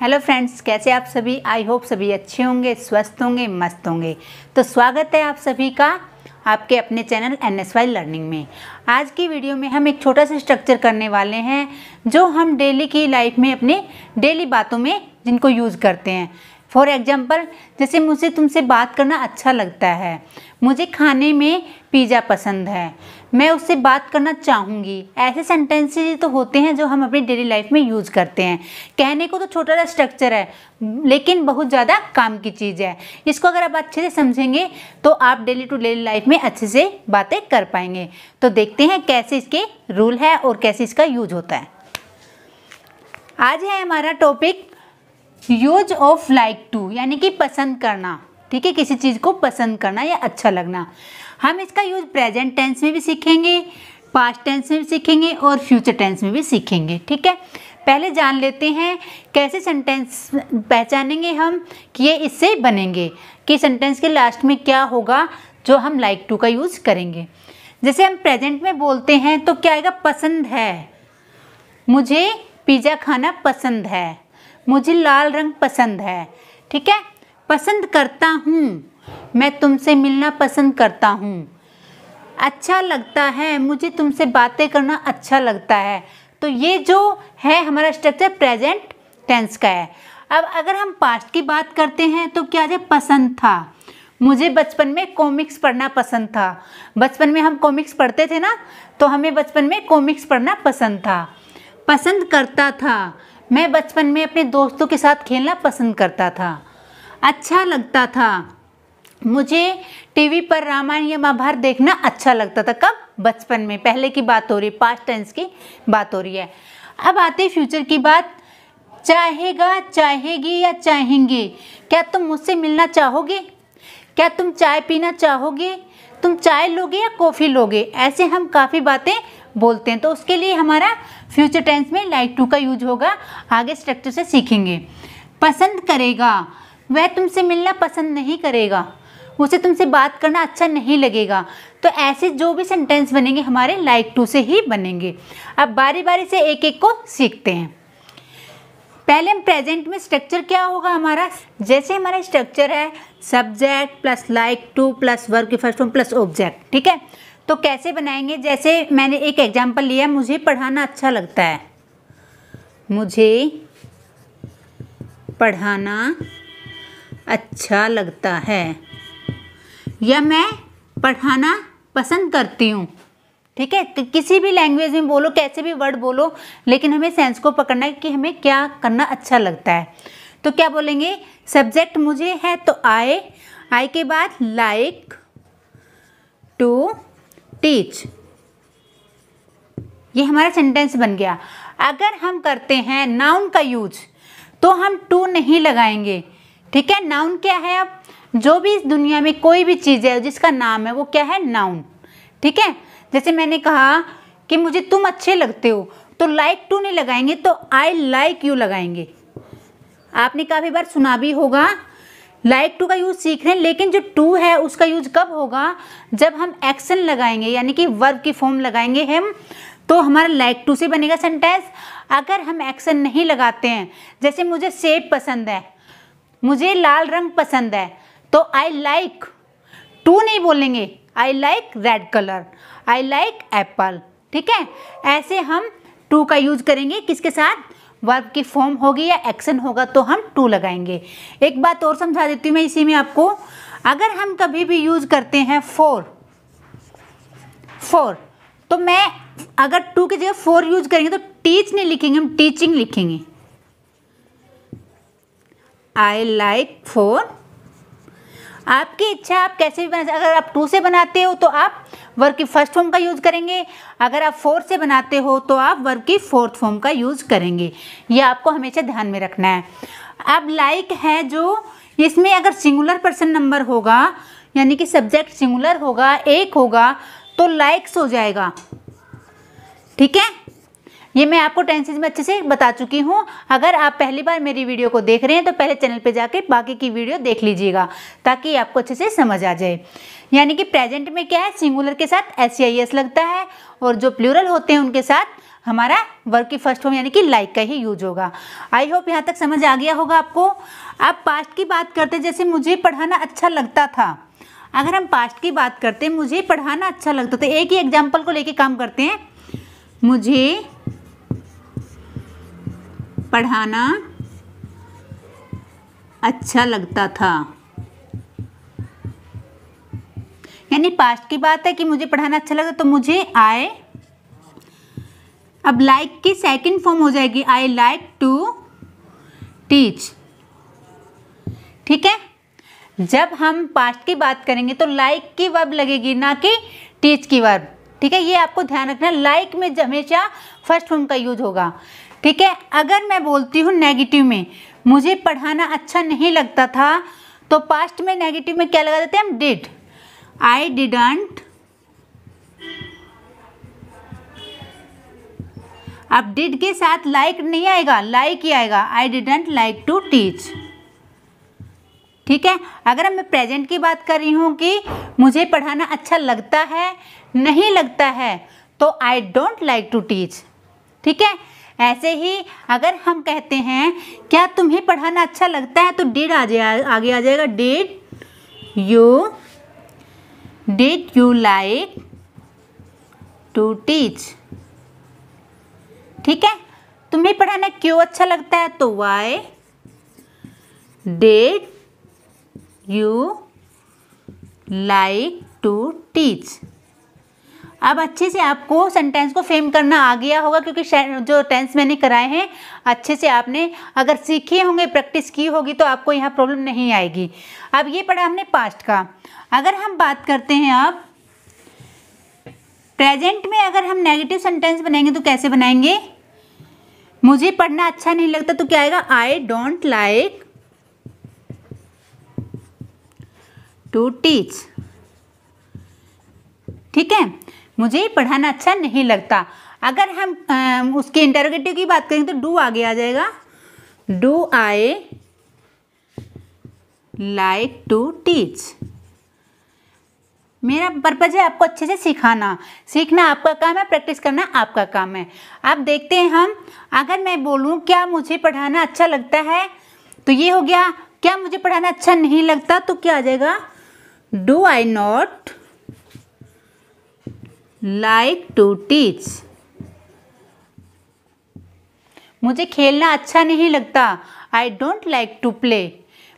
hello friends कैसे आप सभी आई होप सभी अच्छे होंगे स्वस्थ होंगे मस्त होंगे तो स्वागत है आप सभी का आपके अपने channel N S Y learning में आज की वीडियो में हम एक छोटा सा स्ट्रक्चर करने वाले हैं जो हम डेली की लाइफ में अपने डेली बातों में जिनको यूज़ करते हैं फॉर एग्ज़ाम्पल जैसे मुझे तुमसे बात करना अच्छा लगता है मुझे खाने में पिज़्ज़ा पसंद है मैं उससे बात करना चाहूँगी ऐसे सेंटेंसेज तो होते हैं जो हम अपनी डेली लाइफ में यूज़ करते हैं कहने को तो छोटा सा स्ट्रक्चर है लेकिन बहुत ज़्यादा काम की चीज़ है इसको अगर आप अच्छे से समझेंगे तो आप डेली टू डेली लाइफ में अच्छे से बातें कर पाएंगे तो देखते हैं कैसे इसके रूल है और कैसे इसका यूज होता है आज है हमारा topic use of like to यानी कि पसंद करना ठीक है किसी चीज़ को पसंद करना या अच्छा लगना हम इसका यूज प्रेजेंट टेंस में भी सीखेंगे पास्ट टेंस में भी सीखेंगे और फ्यूचर टेंस में भी सीखेंगे ठीक है पहले जान लेते हैं कैसे सेंटेंस पहचानेंगे हम कि ये इससे बनेंगे कि सेंटेंस के लास्ट में क्या होगा जो हम लाइक टू का यूज़ करेंगे जैसे हम प्रेजेंट में बोलते हैं तो क्या आएगा पसंद है मुझे पिज़्ज़ा खाना पसंद है मुझे लाल रंग पसंद है ठीक है पसंद करता हूँ मैं तुमसे मिलना पसंद करता हूँ अच्छा लगता है मुझे तुमसे बातें करना अच्छा लगता है तो ये जो है हमारा स्ट्रक्चर प्रेजेंट टेंस का है अब अगर हम पास्ट की बात करते हैं तो क्या है पसंद था मुझे बचपन में कॉमिक्स पढ़ना पसंद था बचपन में हम कॉमिक्स पढ़ते थे ना तो हमें बचपन में कॉमिक्स पढ़ना पसंद था पसंद करता था मैं बचपन में अपने दोस्तों के साथ खेलना पसंद करता था अच्छा लगता था मुझे टीवी पर रामायण या महाभारत देखना अच्छा लगता था कब बचपन में पहले की बात हो रही है पास्ट टेंस की बात हो रही है अब आते फ्यूचर की बात चाहेगा चाहेगी या चाहेंगे क्या तुम मुझसे मिलना चाहोगे क्या तुम चाय पीना चाहोगे तुम चाय लोगे या कॉफ़ी लोगे ऐसे हम काफ़ी बातें बोलते हैं तो उसके लिए हमारा फ्यूचर टेंस में लाइक टू का यूज होगा आगे स्ट्रक्चर से सीखेंगे पसंद करेगा वह तुमसे मिलना पसंद नहीं करेगा उसे तुमसे बात करना अच्छा नहीं लगेगा तो ऐसे जो भी सेंटेंस बनेंगे हमारे लाइक टू से ही बनेंगे अब बारी बारी से एक एक को सीखते हैं पहले हम प्रेजेंट में स्ट्रक्चर क्या होगा हमारा जैसे हमारा स्ट्रक्चर है subject plus like to plus verb first form plus object ठीक है तो कैसे बनाएंगे जैसे मैंने एक एग्जाम्पल लिया मुझे पढ़ाना अच्छा लगता है मुझे पढ़ाना अच्छा लगता है या मैं पढ़ाना पसंद करती हूँ ठीक है कि तो किसी भी लैंग्वेज में बोलो कैसे भी वर्ड बोलो लेकिन हमें सेंस को पकड़ना है कि हमें क्या करना अच्छा लगता है तो क्या बोलेंगे सब्जेक्ट मुझे है तो आए आए के बाद लाइक टू टीच ये हमारा सेंटेंस बन गया अगर हम करते हैं नाउन का यूज तो हम टू नहीं लगाएंगे ठीक है नाउन क्या है अब जो भी इस दुनिया में कोई भी चीज़ है जिसका नाम है वो क्या है नाउन ठीक है जैसे मैंने कहा कि मुझे तुम अच्छे लगते हो तो लाइक टू नहीं लगाएंगे तो आई लाइक यू लगाएंगे आपने काफ़ी बार सुना भी होगा लाइक टू का यूज़ सीख रहे हैं लेकिन जो टू है उसका यूज कब होगा जब हम एक्शन लगाएंगे यानी कि वर्ब की फॉर्म लगाएंगे हम तो हमारा लाइक टू से बनेगा सेंटेंस अगर हम एक्शन नहीं लगाते हैं जैसे मुझे सेब पसंद है मुझे लाल रंग पसंद है तो आई लाइक टू नहीं बोलेंगे I like red colour I like apple ठीक है ऐसे हम टू का यूज करेंगे किसके साथ वर्ब की फॉर्म होगी या एक्शन होगा तो हम टू लगाएंगे एक बात और समझा देती हूँ मैं इसी में आपको अगर हम कभी भी यूज़ करते हैं फोर फोर तो मैं अगर टू की जगह फोर यूज करेंगे तो टीच नहीं लिखेंगे हम टीचिंग लिखेंगे आई लाइक फोर आपकी इच्छा आप कैसे भी बना अगर आप टू से बनाते हो तो आप वर्ग की फर्स्ट फॉर्म का यूज़ करेंगे अगर आप फोर से बनाते हो तो आप वर्ग की फोर्थ फॉर्म का यूज़ करेंगे ये आपको हमेशा ध्यान में रखना है अब लाइक है जो इसमें अगर सिंगुलर पर्सन नंबर होगा यानी कि सब्जेक्ट सिंगुलर होगा एक होगा तो लाइक्स हो जाएगा ठीक है ये मैं आपको टेंसेज में अच्छे से बता चुकी हूँ अगर आप पहली बार मेरी वीडियो को देख रहे हैं तो पहले चैनल पर जाकर बाकी की वीडियो देख लीजिएगा ताकि आपको अच्छे से समझ आ जाए यानी कि प्रेजेंट में क्या है सिंगुलर के साथ एस सी आई एस लगता है और जो प्लूरल होते हैं उनके साथ हमारा वर्क की फर्स्ट फॉर्म यानी कि लाइक का ही यूज होगा आई होप यहाँ तक समझ आ गया होगा आपको आप पास्ट की बात करते जैसे मुझे पढ़ाना अच्छा लगता था अगर हम पास्ट की बात करते मुझे पढ़ाना अच्छा लगता तो एक ही एग्जाम्पल को लेके काम करते हैं मुझे पढ़ाना अच्छा लगता था यानी पास्ट की बात है कि मुझे पढ़ाना अच्छा लगता तो मुझे आए अब लाइक की सेकंड फॉर्म हो जाएगी आई लाइक टू टीच ठीक है जब हम पास्ट की बात करेंगे तो लाइक की वर्ब लगेगी ना कि टीच की वर्ब ठीक है ये आपको ध्यान रखना लाइक में हमेशा फर्स्ट फॉर्म का यूज होगा ठीक है अगर मैं बोलती हूँ नेगेटिव में मुझे पढ़ाना अच्छा नहीं लगता था तो पास्ट में नेगेटिव में क्या लगा देते हैं हम डिड आई डिडंट अब डिड के साथ लाइक like नहीं आएगा लाइक like ही आएगा I didn't like to teach ठीक है अगर मैं प्रेजेंट की बात कर रही हूँ कि मुझे पढ़ाना अच्छा लगता है नहीं लगता है तो I don't like to teach ठीक है ऐसे ही अगर हम कहते हैं क्या तुम्हें पढ़ाना अच्छा लगता है तो डेड आ जाए आगे आ जाएगा did you did you like to teach ठीक है तुम्हें पढ़ाना क्यों अच्छा लगता है तो why did you like to teach अब अच्छे से आपको सेंटेंस को फ्रेम करना आ गया होगा क्योंकि जो टेंस मैंने कराए हैं अच्छे से आपने अगर सीखे होंगे प्रैक्टिस की होगी तो आपको यहाँ प्रॉब्लम नहीं आएगी अब ये पढ़ा हमने पास्ट का अगर हम बात करते हैं आप प्रेजेंट में अगर हम नेगेटिव सेंटेंस बनाएंगे तो कैसे बनाएंगे मुझे पढ़ना अच्छा नहीं लगता तो क्या आएगा I don't like to teach ठीक है मुझे पढ़ाना अच्छा नहीं लगता अगर हम आ, उसके इंटरोगेटिव की बात करें तो डू आगे आ जाएगा do I like to teach मेरा पर्पज़ है आपको अच्छे से सिखाना सीखना आपका काम है प्रैक्टिस करना आपका काम है आप देखते हैं हम अगर मैं बोलूँ क्या मुझे पढ़ाना अच्छा लगता है तो ये हो गया क्या मुझे पढ़ाना अच्छा नहीं लगता तो क्या आ जाएगा do I not like to teach मुझे खेलना अच्छा नहीं लगता I don't like to play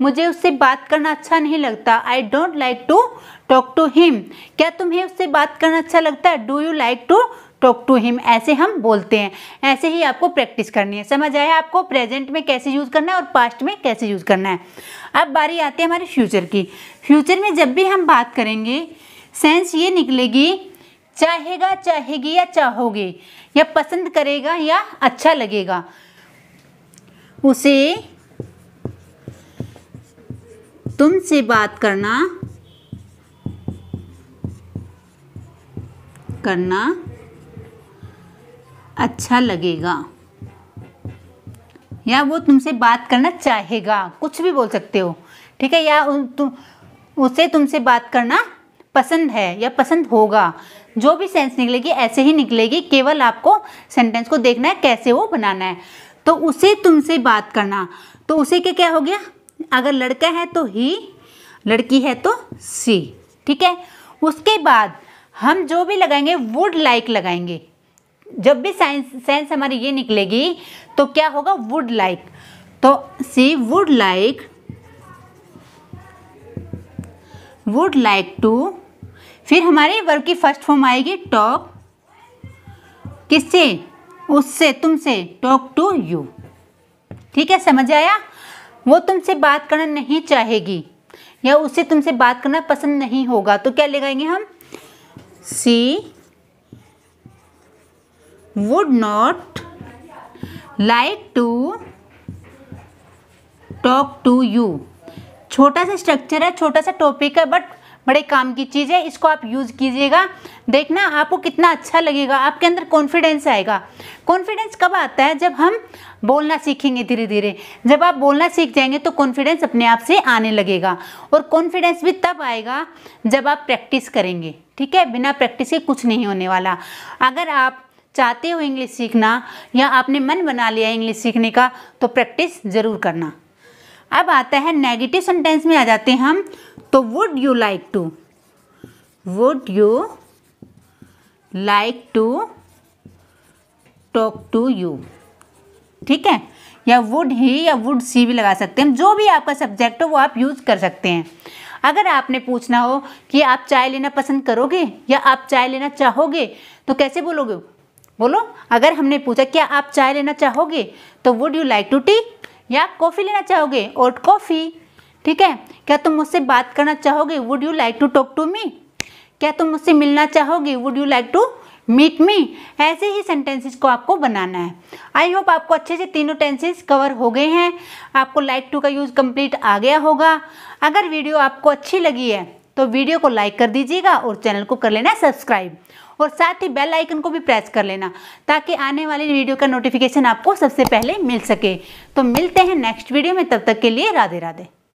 मुझे उससे बात करना अच्छा नहीं लगता I don't like to talk to him क्या तुम्हें उससे बात करना अच्छा लगता है do you like to talk to him ऐसे हम बोलते हैं ऐसे ही आपको प्रैक्टिस करनी है समझ आया आपको प्रेजेंट में कैसे यूज़ करना है और पास्ट में कैसे यूज़ करना है अब बारी आती है हमारे फ्यूचर की फ्यूचर में जब भी हम बात करेंगे सेंस ये निकलेगी चाहेगा चाहेगी या चाहोगे या पसंद करेगा या अच्छा लगेगा उसे तुमसे बात करना करना अच्छा लगेगा या वो तुमसे बात करना चाहेगा कुछ भी बोल सकते हो ठीक है या उसे तुमसे बात करना पसंद है या पसंद होगा जो भी सेंस निकलेगी ऐसे ही निकलेगी केवल आपको सेंटेंस को देखना है कैसे वो बनाना है तो उसे तुमसे बात करना तो उसे क्या क्या हो गया अगर लड़का है तो ही लड़की है तो सी ठीक है उसके बाद हम जो भी लगाएंगे वुड लाइक लगाएंगे जब भी साइंस सेंस हमारी ये निकलेगी तो क्या होगा वुड लाइक तो see would like would like to फिर हमारे वर्ब की फर्स्ट फॉर्म आएगी टॉक किससे उससे तुमसे टॉक टू यू ठीक है समझ आया वो तुमसे बात करना नहीं चाहेगी या उससे तुमसे बात करना पसंद नहीं होगा तो क्या लगाएंगे हम see would not like to talk to you छोटा सा स्ट्रक्चर है छोटा सा टॉपिक है बट बड़े काम की चीज़ है इसको आप यूज़ कीजिएगा देखना आपको कितना अच्छा लगेगा आपके अंदर कॉन्फिडेंस आएगा कॉन्फिडेंस कब आता है जब हम बोलना सीखेंगे धीरे धीरे जब आप बोलना सीख जाएंगे तो कॉन्फिडेंस अपने आप से आने लगेगा और कॉन्फिडेंस भी तब आएगा जब आप प्रैक्टिस करेंगे ठीक है बिना प्रैक्टिस के कुछ नहीं होने वाला अगर आप चाहते हो इंग्लिश सीखना या आपने मन बना लिया इंग्लिश सीखने का तो प्रैक्टिस ज़रूर करना अब आता है नेगेटिव सेंटेंस में आ जाते हैं हम तो would you like to would you like to talk to you ठीक है या वुड ही या वुड सी भी लगा सकते हैं जो भी आपका सब्जेक्ट हो वो आप यूज़ कर सकते हैं अगर आपने पूछना हो कि आप चाय लेना पसंद करोगे या आप चाय लेना चाहोगे तो कैसे बोलोगे बोलो अगर हमने पूछा क्या आप चाय लेना चाहोगे तो would you like to tea या कॉफ़ी लेना चाहोगे ओट कॉफ़ी ठीक है क्या तुम मुझसे बात करना चाहोगे would you like to talk to me क्या तुम मुझसे मिलना चाहोगे would you like to meet me ऐसे ही सेंटेंसेस को आपको बनाना है आई होप आपको अच्छे से तीनों टेंसेस कवर हो गए हैं आपको लाइक टू का यूज़ कंप्लीट आ गया होगा अगर वीडियो आपको अच्छी लगी है तो वीडियो को लाइक कर दीजिएगा और चैनल को कर लेना सब्सक्राइब और साथ ही बेल आइकन को भी प्रेस कर लेना ताकि आने वाली वीडियो का नोटिफिकेशन आपको सबसे पहले मिल सके तो मिलते हैं नेक्स्ट वीडियो में तब तक के लिए राधे राधे